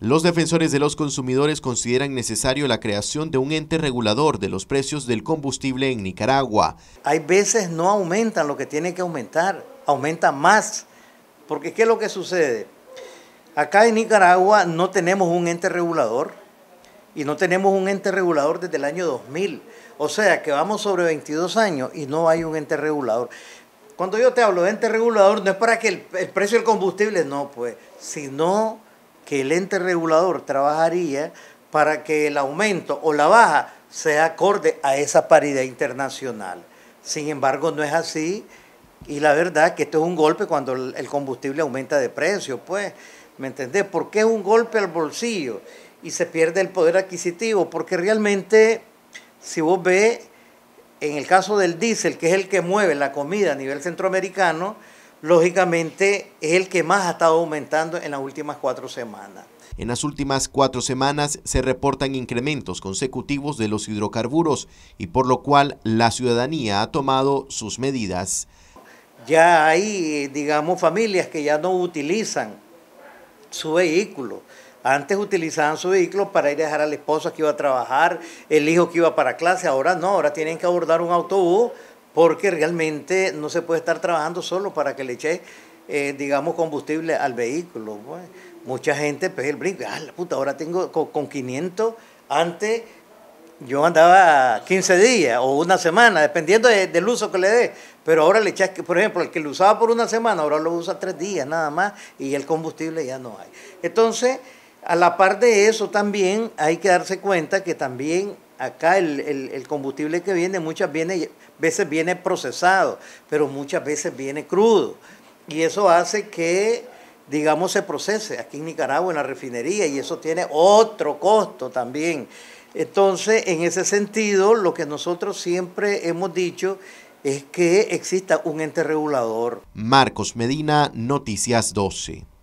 Los defensores de los consumidores consideran necesario la creación de un ente regulador de los precios del combustible en Nicaragua. Hay veces no aumentan lo que tiene que aumentar, aumenta más. Porque ¿qué es lo que sucede? Acá en Nicaragua no tenemos un ente regulador y no tenemos un ente regulador desde el año 2000. O sea que vamos sobre 22 años y no hay un ente regulador. Cuando yo te hablo de ente regulador no es para que el, el precio del combustible, no, pues, sino que el ente regulador trabajaría para que el aumento o la baja sea acorde a esa paridad internacional. Sin embargo, no es así y la verdad que esto es un golpe cuando el combustible aumenta de precio, pues, ¿me entendés? Porque es un golpe al bolsillo y se pierde el poder adquisitivo, porque realmente, si vos ves, en el caso del diésel, que es el que mueve la comida a nivel centroamericano, lógicamente es el que más ha estado aumentando en las últimas cuatro semanas. En las últimas cuatro semanas se reportan incrementos consecutivos de los hidrocarburos y por lo cual la ciudadanía ha tomado sus medidas. Ya hay, digamos, familias que ya no utilizan su vehículo. Antes utilizaban su vehículo para ir a dejar al la esposa que iba a trabajar, el hijo que iba para clase, ahora no, ahora tienen que abordar un autobús porque realmente no se puede estar trabajando solo para que le eche, eh, digamos, combustible al vehículo. Pues. Mucha gente pega pues, el brinco, ah, la puta, ahora tengo con, 500, antes yo andaba 15 días o una semana, dependiendo del uso que le dé. Pero ahora le echas, por ejemplo, el que lo usaba por una semana, ahora lo usa tres días nada más y el combustible ya no hay. Entonces, a la par de eso también hay que darse cuenta que también acá el, combustible que viene muchas veces viene procesado, pero muchas veces viene crudo. Y eso hace que, digamos, se procese aquí en Nicaragua, en la refinería, y eso tiene otro costo también. Entonces, en ese sentido, lo que nosotros siempre hemos dicho es que exista un ente regulador. Marcos Medina, Noticias 12.